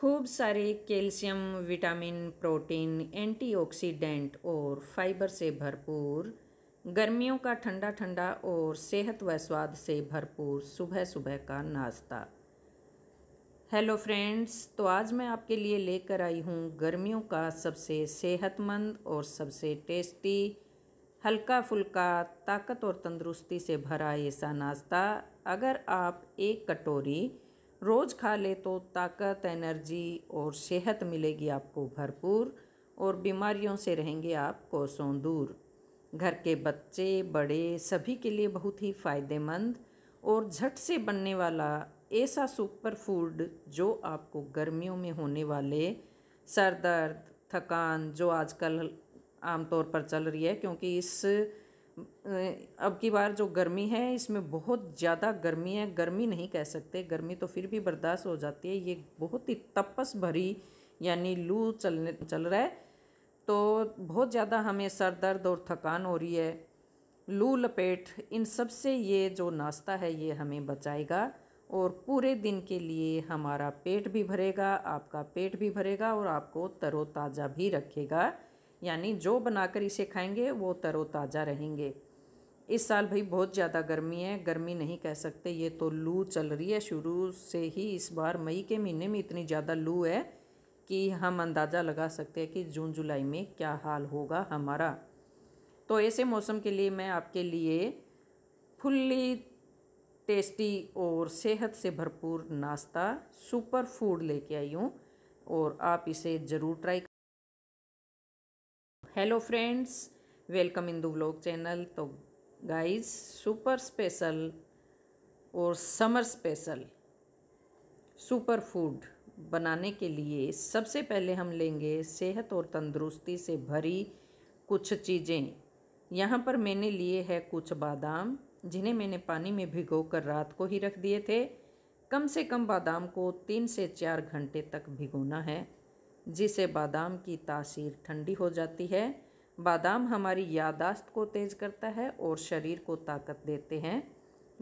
खूब सारे calcium vitamin protein antioxidant और फाइबर से भरपूर गर्मियों का ठंडा ठंडा और सेहत व स्वाद से भरपूर सुबह सुबह का नाश्ता हेलो फ्रेंड्स तो आज मैं आपके लिए लेकर आई हूँ गर्मियों का सबसे सेहतमंद और सबसे टेस्टी हल्का फुल्का ताकत और तंदुरुस्ती से भरा ऐसा नाश्ता अगर आप एक कटोरी रोज़ खा ले तो ताकत एनर्जी और सेहत मिलेगी आपको भरपूर और बीमारियों से रहेंगे आप कोसों दूर घर के बच्चे बड़े सभी के लिए बहुत ही फ़ायदेमंद और झट से बनने वाला ऐसा सुपर फूड जो आपको गर्मियों में होने वाले सर दर्द थकान जो आजकल आमतौर पर चल रही है क्योंकि इस अब की बार जो गर्मी है इसमें बहुत ज़्यादा गर्मी है गर्मी नहीं कह सकते गर्मी तो फिर भी बर्दाश्त हो जाती है ये बहुत ही तपस भरी यानी लू चलने चल रहा है तो बहुत ज़्यादा हमें सर दर्द और थकान हो रही है लू लपेट इन सब से ये जो नाश्ता है ये हमें बचाएगा और पूरे दिन के लिए हमारा पेट भी भरेगा आपका पेट भी भरेगा और आपको तरोताज़ा भी रखेगा यानी जो बनाकर इसे खाएंगे वो तरोताज़ा रहेंगे इस साल भाई बहुत ज़्यादा गर्मी है गर्मी नहीं कह सकते ये तो लू चल रही है शुरू से ही इस बार मई के महीने में इतनी ज़्यादा लू है कि हम अंदाज़ा लगा सकते हैं कि जून जुलाई में क्या हाल होगा हमारा तो ऐसे मौसम के लिए मैं आपके लिए फुल्ली टेस्टी और सेहत से भरपूर नाश्ता सुपर फूड लेके आई हूँ और आप इसे ज़रूर try hello friends welcome into blog channel तो गाइस सुपर स्पेशल और समर स्पेशल सुपर फूड बनाने के लिए सबसे पहले हम लेंगे सेहत और तंदुरुस्ती से भरी कुछ चीज़ें यहाँ पर मैंने लिए है कुछ बादाम जिन्हें मैंने पानी में भिगो कर रात को ही रख दिए थे कम से कम बादाम को तीन से चार घंटे तक भिगोना है जिसे बादाम की तासीर ठंडी हो जाती है बादाम हमारी यादाश्त को तेज़ करता है और शरीर को ताकत देते हैं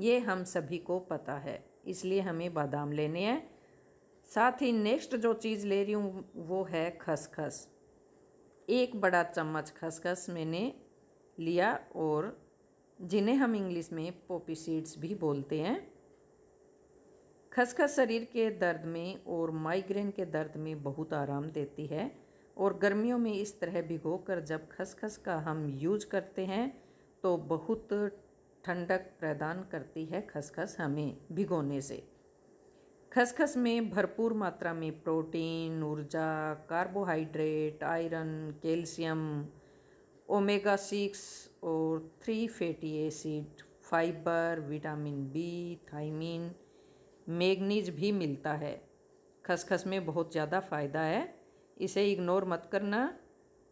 ये हम सभी को पता है इसलिए हमें बादाम लेने हैं साथ ही नेक्स्ट जो चीज़ ले रही हूँ वो है खसखस एक बड़ा चम्मच खसखस मैंने लिया और जिन्हें हम इंग्लिश में पोपी सीड्स भी बोलते हैं खसखस शरीर के दर्द में और माइग्रेन के दर्द में बहुत आराम देती है और गर्मियों में इस तरह भिगोकर जब खसखस का हम यूज करते हैं तो बहुत ठंडक प्रदान करती है खसखस हमें भिगोने से खसखस में भरपूर मात्रा में प्रोटीन ऊर्जा carbohydrate iron calcium omega six और three fatty acid fibre vitamin B thiamine manganese भी मिलता है खसखस में बहुत ज़्यादा फ़ायदा है इसे इग्नोर मत करना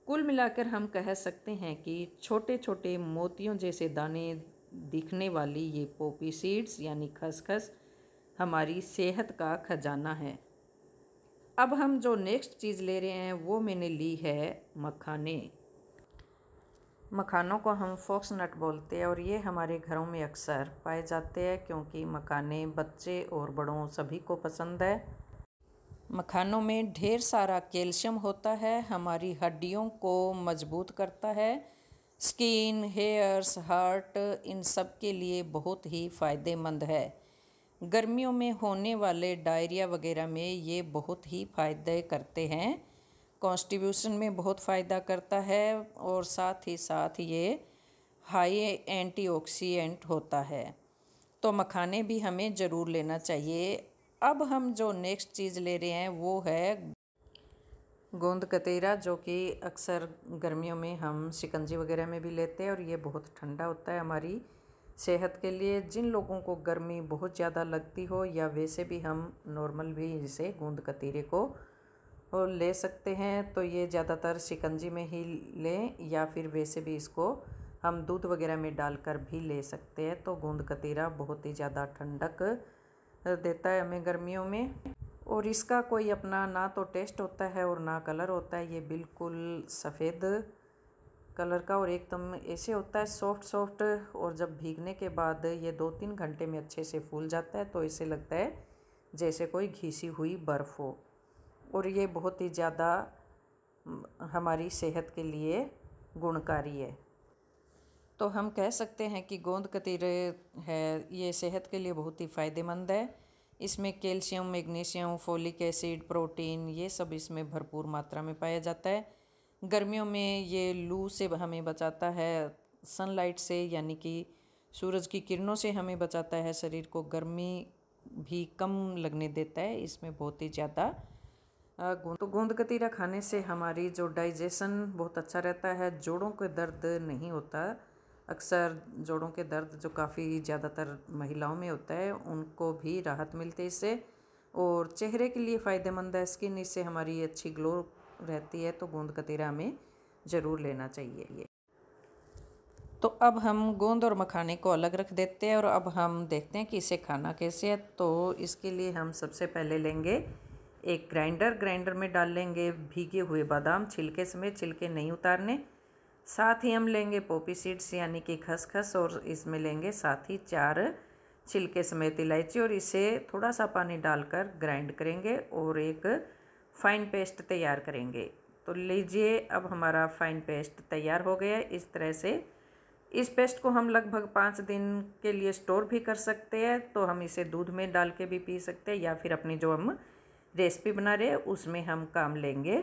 कुल मिलाकर हम कह सकते हैं कि छोटे छोटे मोतियों जैसे दाने दिखने वाली ये पोपी सीड्स यानी खसखस हमारी सेहत का खजाना है अब हम जो नेक्स्ट चीज़ ले रहे हैं वो मैंने ली है मखाने मखानों को हम फॉक्स नट बोलते हैं और ये हमारे घरों में अक्सर पाए जाते हैं क्योंकि मखाने बच्चे और बड़ों सभी को पसंद है मखानों में ढेर सारा कैल्शियम होता है हमारी हड्डियों को मजबूत करता है स्किन हेयर्स हार्ट इन सब के लिए बहुत ही फ़ायदेमंद है गर्मियों में होने वाले डायरिया वगैरह में ये बहुत ही फ़ायदे करते हैं कॉन्स्टिब्यूशन में बहुत फ़ायदा करता है और साथ ही साथ ये हाई एंटीऑक्सीडेंट होता है तो मखाने भी हमें ज़रूर लेना चाहिए अब हम जो नेक्स्ट चीज़ ले रहे हैं वो है गोंद कतेरा जो कि अक्सर गर्मियों में हम शिकंजी वगैरह में भी लेते हैं और ये बहुत ठंडा होता है हमारी सेहत के लिए जिन लोगों को गर्मी बहुत ज़्यादा लगती हो या वैसे भी हम नॉर्मल भी इसे गोंद कतीरे को और ले सकते हैं तो ये ज़्यादातर शिकंजी में ही लें या फिर वैसे भी इसको हम दूध वगैरह में डालकर भी ले सकते हैं तो गूंद कतीरा बहुत ही ज़्यादा ठंडक देता है हमें गर्मियों में और इसका कोई अपना ना तो टेस्ट होता है और ना कलर होता है ये बिल्कुल सफ़ेद कलर का और एकदम ऐसे होता है सॉफ्ट सॉफ्ट और जब भीगने के बाद ये दो तीन घंटे में अच्छे से फूल जाता है तो ऐसे लगता है जैसे कोई घीसी हुई बर्फ़ हो और ये बहुत ही ज़्यादा हमारी सेहत के लिए गुणकारी है तो हम कह सकते हैं कि गोंद कतीरे है ये सेहत के लिए बहुत ही फ़ायदेमंद है इसमें calcium magnesium folic acid protein ये सब इसमें भरपूर मात्रा में पाया जाता है गर्मियों में ये लू से हमें बचाता है सनलाइट से यानी कि सूरज की किरणों से हमें बचाता है शरीर को गर्मी भी कम लगने देता है इसमें बहुत ही ज़्यादा तो गोंदकतीरा कतीरा खाने से हमारी जो डाइजेशन बहुत अच्छा रहता है जोड़ों के दर्द नहीं होता अक्सर जोड़ों के दर्द जो काफ़ी ज़्यादातर महिलाओं में होता है उनको भी राहत मिलती है इससे और चेहरे के लिए फ़ायदेमंद है स्किन इससे हमारी अच्छी ग्लो रहती है तो गोंद कतीरा हमें ज़रूर लेना चाहिए ये तो अब हम गोंद और मखाने को अलग रख देते हैं और अब हम देखते हैं कि इसे खाना कैसे है तो इसके लिए हम सबसे पहले लेंगे एक ग्राइंडर ग्राइंडर में डाल लेंगे भीगे हुए बादाम छिलके समेत छिलके नहीं उतारने साथ ही हम लेंगे पोपी सीड्स यानी कि खसखस और इसमें लेंगे साथ ही चार छिलके समेत इलायची और इसे थोड़ा सा पानी डालकर ग्राइंड करेंगे और एक फाइन पेस्ट तैयार करेंगे तो लीजिए अब हमारा फाइन पेस्ट तैयार हो गया इस तरह से इस पेस्ट को हम लगभग पाँच दिन के लिए स्टोर भी कर सकते हैं तो हम इसे दूध में डाल के भी पी सकते हैं या फिर अपनी जो हम रेसिपी बना रहे उसमें हम काम लेंगे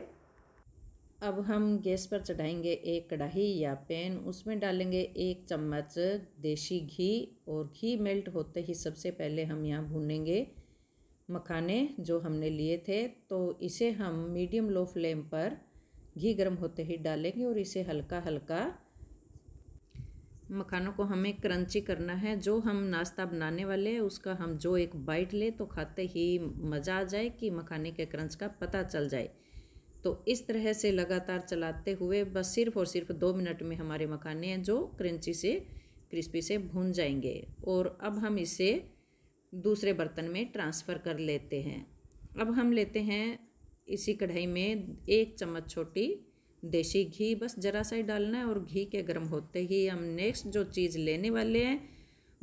अब हम गैस पर चढ़ाएंगे एक कढ़ाई या पैन उसमें डालेंगे एक चम्मच देसी घी और घी मेल्ट होते ही सबसे पहले हम यहाँ भूनेंगे मखाने जो हमने लिए थे तो इसे हम मीडियम लो फ्लेम पर घी गर्म होते ही डालेंगे और इसे हल्का हल्का मखानों को हमें क्रंची करना है जो हम नाश्ता बनाने वाले हैं उसका हम जो एक बाइट ले तो खाते ही मज़ा आ जाए कि मखाने के क्रंच का पता चल जाए तो इस तरह से लगातार चलाते हुए बस सिर्फ और सिर्फ दो मिनट में हमारे मखाने हैं जो क्रंची से क्रिस्पी से भून जाएंगे और अब हम इसे दूसरे बर्तन में ट्रांसफ़र कर लेते हैं अब हम लेते हैं इसी कढ़ाई में एक चम्मच छोटी देसी घी बस ज़रा सा ही डालना है और घी के गर्म होते ही हम नेक्स्ट जो चीज़ लेने वाले हैं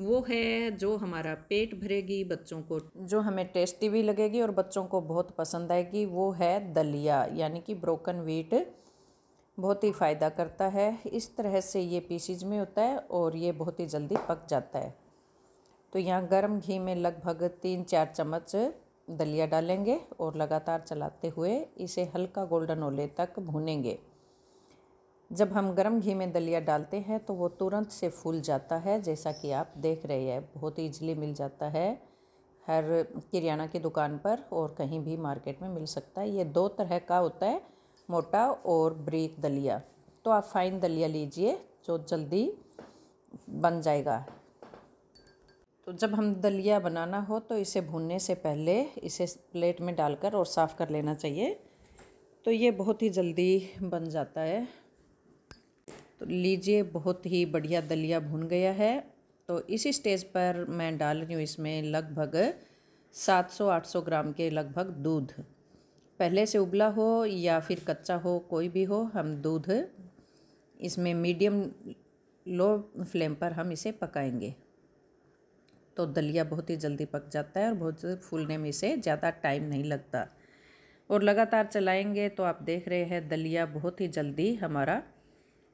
वो है जो हमारा पेट भरेगी बच्चों को जो हमें टेस्टी भी लगेगी और बच्चों को बहुत पसंद आएगी वो है दलिया यानी कि ब्रोकन व्हीट बहुत ही फ़ायदा करता है इस तरह से ये पीसीज में होता है और ये बहुत ही जल्दी पक जाता है तो यहाँ गर्म घी में लगभग तीन चार चम्मच दलिया डालेंगे और लगातार चलाते हुए इसे हल्का गोल्डन ओले तक भूनेंगे जब हम गरम घी में दलिया डालते हैं तो वो तुरंत से फूल जाता है जैसा कि आप देख रहे हैं बहुत ईजिली मिल जाता है हर किरियाना की दुकान पर और कहीं भी मार्केट में मिल सकता है ये दो तरह का होता है मोटा और ब्रीक दलिया तो आप फाइन दलिया लीजिए जो जल्दी बन जाएगा तो जब हम दलिया बनाना हो तो इसे भूनने से पहले इसे प्लेट में डालकर और साफ़ कर लेना चाहिए तो ये बहुत ही जल्दी बन जाता है तो लीजिए बहुत ही बढ़िया दलिया भुन गया है तो इसी स्टेज पर मैं डाल रही हूँ इसमें लगभग 700-800 ग्राम के लगभग दूध पहले से उबला हो या फिर कच्चा हो कोई भी हो हम दूध इसमें मीडियम लो फ्लेम पर हम इसे पकाएंगे तो दलिया बहुत ही जल्दी पक जाता है और बहुत फूलने में इसे ज़्यादा टाइम नहीं लगता और लगातार चलाएंगे तो आप देख रहे हैं दलिया बहुत ही जल्दी हमारा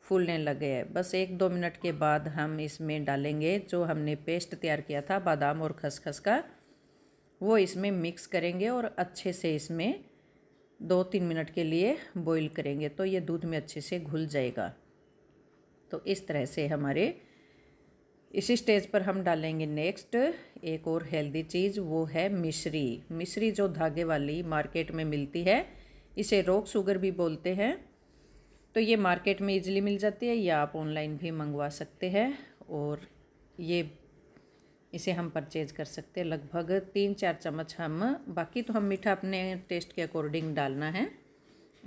फूलने लगे हैं बस एक दो मिनट के बाद हम इसमें डालेंगे जो हमने पेस्ट तैयार किया था बादाम और खसखस का वो इसमें मिक्स करेंगे और अच्छे से इसमें दो तीन मिनट के लिए बॉईल करेंगे तो ये दूध में अच्छे से घुल जाएगा तो इस तरह से हमारे इसी स्टेज पर हम डालेंगे नेक्स्ट एक और हेल्दी चीज़ वो है मिश्री मिश्री जो धागे वाली मार्केट में मिलती है इसे रोक शुगर भी बोलते हैं तो ये मार्केट में इजीली मिल जाती है या आप ऑनलाइन भी मंगवा सकते हैं और ये इसे हम परचेज कर सकते हैं लगभग तीन चार चम्मच हम बाकी तो हम मीठा अपने टेस्ट के अकॉर्डिंग डालना है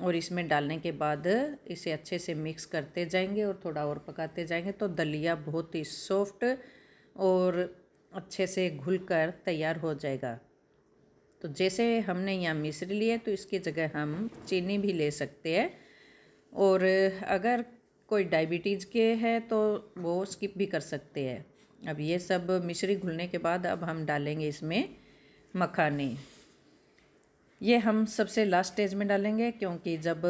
और इसमें डालने के बाद इसे अच्छे से मिक्स करते जाएंगे और थोड़ा और पकाते जाएंगे तो दलिया बहुत ही सॉफ्ट और अच्छे से घुल कर तैयार हो जाएगा तो जैसे हमने यहाँ मिश्री है तो इसकी जगह हम चीनी भी ले सकते हैं और अगर कोई डायबिटीज़ के है तो वो स्किप भी कर सकते हैं अब ये सब मिश्री घुलने के बाद अब हम डालेंगे इसमें मखाने ये हम सबसे लास्ट स्टेज में डालेंगे क्योंकि जब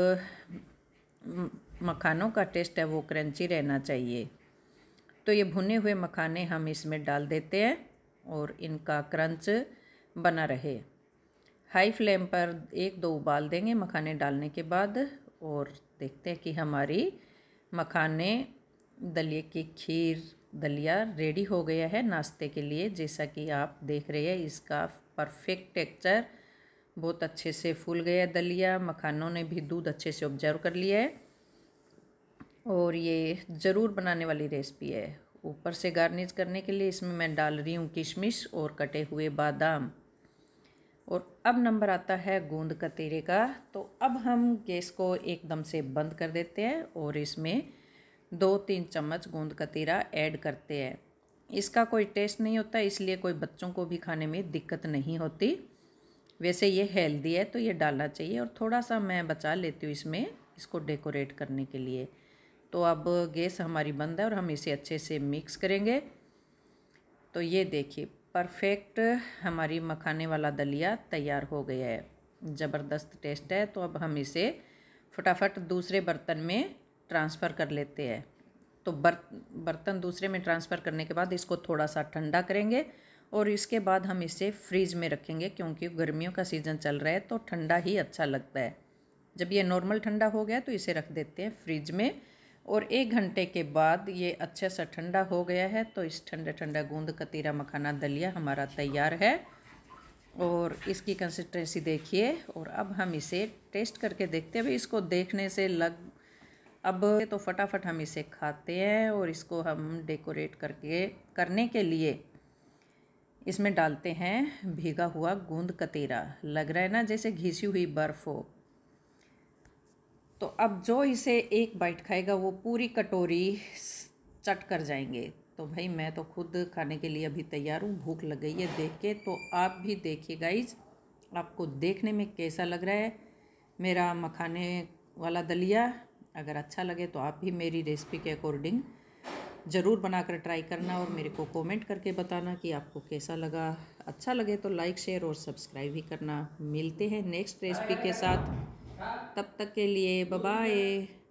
मखानों का टेस्ट है वो क्रंची रहना चाहिए तो ये भुने हुए मखाने हम इसमें डाल देते हैं और इनका क्रंच बना रहे हाई फ्लेम पर एक दो उबाल देंगे मखाने डालने के बाद और देखते हैं कि हमारी मखाने दलिए की खीर दलिया रेडी हो गया है नाश्ते के लिए जैसा कि आप देख रहे हैं इसका परफेक्ट टेक्चर बहुत अच्छे से फूल गया दलिया मखानों ने भी दूध अच्छे से ऑब्जर्व कर लिया है और ये ज़रूर बनाने वाली रेसिपी है ऊपर से गार्निश करने के लिए इसमें मैं डाल रही हूँ किशमिश और कटे हुए बादाम और अब नंबर आता है गूंद कतीरे का तो अब हम गैस को एकदम से बंद कर देते हैं और इसमें दो तीन चम्मच गूंद कतीरा ऐड करते हैं इसका कोई टेस्ट नहीं होता इसलिए कोई बच्चों को भी खाने में दिक्कत नहीं होती वैसे ये हेल्दी है तो ये डालना चाहिए और थोड़ा सा मैं बचा लेती हूँ इसमें इसको डेकोरेट करने के लिए तो अब गैस हमारी बंद है और हम इसे अच्छे से मिक्स करेंगे तो ये देखिए परफेक्ट हमारी मखाने वाला दलिया तैयार हो गया है ज़बरदस्त टेस्ट है तो अब हम इसे फटाफट दूसरे बर्तन में ट्रांसफ़र कर लेते हैं तो बर्तन दूसरे में ट्रांसफ़र करने के बाद इसको थोड़ा सा ठंडा करेंगे और इसके बाद हम इसे फ्रीज में रखेंगे क्योंकि गर्मियों का सीज़न चल रहा है तो ठंडा ही अच्छा लगता है जब ये नॉर्मल ठंडा हो गया तो इसे रख देते हैं फ्रिज में और एक घंटे के बाद ये अच्छे से ठंडा हो गया है तो इस ठंडे ठंडा गूंद कतीरा मखाना दलिया हमारा तैयार है और इसकी कंसिस्टेंसी देखिए और अब हम इसे टेस्ट करके देखते हैं भाई इसको देखने से लग अब तो फटाफट हम इसे खाते हैं और इसको हम डेकोरेट करके करने के लिए इसमें डालते हैं भीगा हुआ गूंद कतीरा लग रहा है ना जैसे घिसी हुई बर्फ़ हो तो अब जो इसे एक बाइट खाएगा वो पूरी कटोरी चट कर जाएंगे तो भाई मैं तो खुद खाने के लिए अभी तैयार हूँ भूख लग गई है देख के तो आप भी देखिए गाइज आपको देखने में कैसा लग रहा है मेरा मखाने वाला दलिया अगर अच्छा लगे तो आप भी मेरी रेसिपी के अकॉर्डिंग ज़रूर बनाकर ट्राई करना और मेरे को कमेंट करके बताना कि आपको कैसा लगा अच्छा लगे तो लाइक शेयर और सब्सक्राइब भी करना मिलते हैं नेक्स्ट रेसिपी के साथ तब तक के लिए बबाए